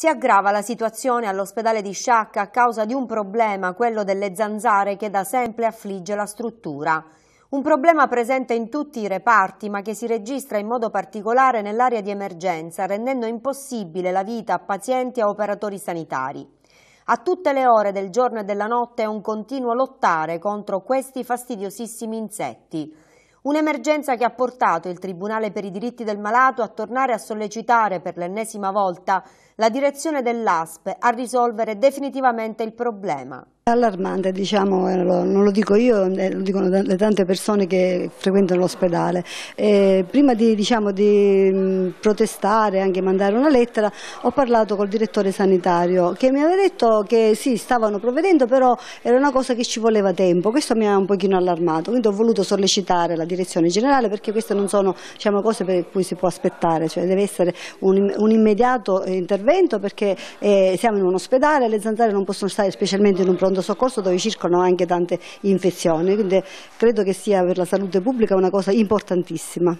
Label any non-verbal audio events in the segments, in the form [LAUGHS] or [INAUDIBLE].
Si aggrava la situazione all'ospedale di Sciacca a causa di un problema, quello delle zanzare, che da sempre affligge la struttura. Un problema presente in tutti i reparti, ma che si registra in modo particolare nell'area di emergenza, rendendo impossibile la vita a pazienti e a operatori sanitari. A tutte le ore del giorno e della notte è un continuo lottare contro questi fastidiosissimi insetti. Un'emergenza che ha portato il Tribunale per i diritti del malato a tornare a sollecitare per l'ennesima volta la direzione dell'ASP a risolvere definitivamente il problema allarmante, diciamo, eh, non lo dico io, eh, lo dicono le tante persone che frequentano l'ospedale. prima di, diciamo, di mm, protestare, anche mandare una lettera, ho parlato col direttore sanitario che mi aveva detto che sì, stavano provvedendo, però era una cosa che ci voleva tempo. Questo mi ha un pochino allarmato, quindi ho voluto sollecitare la direzione generale perché queste non sono diciamo, cose per cui si può aspettare, cioè deve essere un, un immediato intervento intervento perché eh, siamo in un ospedale, le zanzare non possono stare specialmente in un pronto soccorso dove circolano anche tante infezioni, quindi eh, credo che sia per la salute pubblica una cosa importantissima.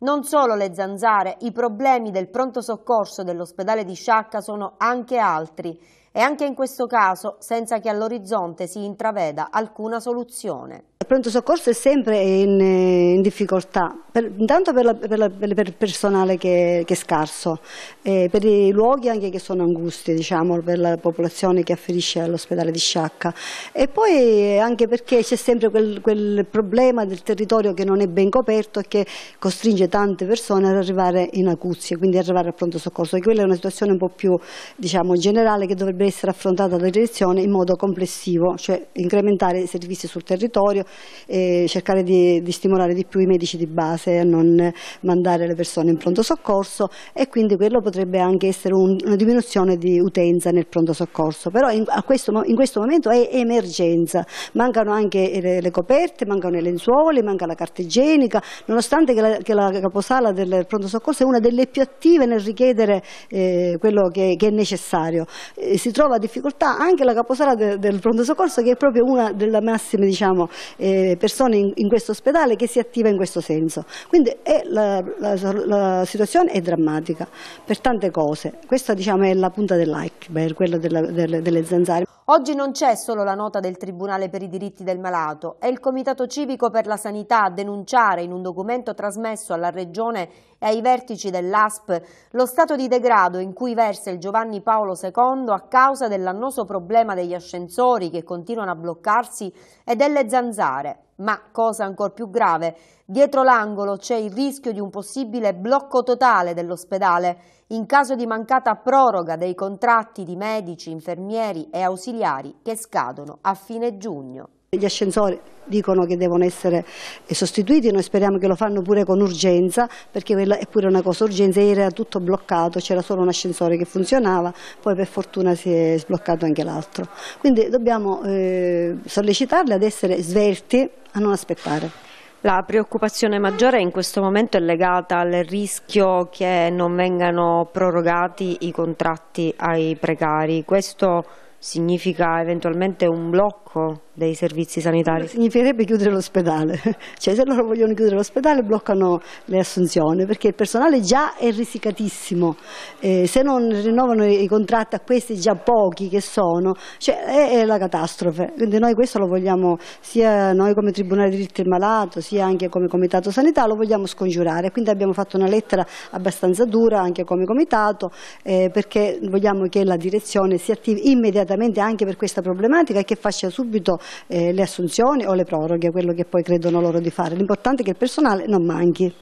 Non solo le zanzare, i problemi del pronto soccorso dell'ospedale di Sciacca sono anche altri e anche in questo caso senza che all'orizzonte si intraveda alcuna soluzione pronto soccorso è sempre in, eh, in difficoltà, per, intanto per, la, per, la, per, il personale che, che è scarso, eh, per i luoghi anche che sono angusti, diciamo, per la popolazione che afferisce all'ospedale di Sciacca e poi anche perché c'è sempre quel, quel, problema del territorio che non è ben coperto e che costringe tante persone ad arrivare in acuzie, quindi arrivare al pronto soccorso, e quella è una situazione un po' più diciamo, generale che dovrebbe essere affrontata dalla direzione in modo complessivo, cioè incrementare i servizi sul territorio, e cercare di, di stimolare di più i medici di base a non mandare le persone in pronto soccorso e quindi quello potrebbe anche essere un, una diminuzione di utenza nel pronto soccorso, però in, questo, in questo, momento è emergenza, mancano anche le, le, coperte, mancano i lenzuoli, manca la carta igienica, nonostante che la, che la caposala del pronto soccorso è una delle più attive nel richiedere eh, quello che, che, è necessario, eh, si trova a difficoltà anche la caposala de, del pronto soccorso che è proprio una delle massime diciamo, eh, eh, persone in, in questo ospedale che si attiva in questo senso. Quindi è, la, la, la, situazione è drammatica per tante cose. Questa diciamo, è la punta dell'iceberg, quella della, delle, delle zanzare. Oggi non c'è solo la nota del Tribunale per i diritti del malato, è il Comitato Civico per la Sanità a denunciare in un documento trasmesso alla Regione e ai vertici dell'ASP lo stato di degrado in cui versa il Giovanni Paolo II a causa dell'annoso problema degli ascensori che continuano a bloccarsi e delle zanzare. Ma, cosa ancora più grave, dietro l'angolo c'è il rischio di un possibile blocco totale dell'ospedale in caso di mancata proroga dei contratti di medici, infermieri e ausiliari che scadono a fine giugno. Gli ascensori dicono che devono essere eh, sostituiti, noi speriamo che lo fanno pure con urgenza, perché quella è pure una cosa urgenza, ieri era tutto bloccato, c'era solo un ascensore che funzionava, poi per fortuna si è sbloccato anche l'altro. Quindi dobbiamo eh, sollecitarli ad essere svelti, a non aspettare. La preoccupazione maggiore in questo momento è legata al rischio che non vengano prorogati i contratti ai precari. Questo significa eventualmente un blocco dei servizi sanitari? Significherebbe chiudere l'ospedale, [LAUGHS] cioè se loro vogliono chiudere l'ospedale bloccano le assunzioni perché il personale già è risicatissimo, eh, se non rinnovano i contratti a questi già pochi che sono, cioè è, è, la catastrofe, quindi noi questo lo vogliamo sia noi come Tribunale di diritti del malato sia anche come Comitato Sanità lo vogliamo scongiurare, quindi abbiamo fatto una lettera abbastanza dura anche come Comitato eh, perché vogliamo che la direzione si attivi immediatamente anche per questa problematica e che faccia subito eh, le assunzioni o le proroghe, quello che poi credono loro di fare. L'importante è che il personale non manchi.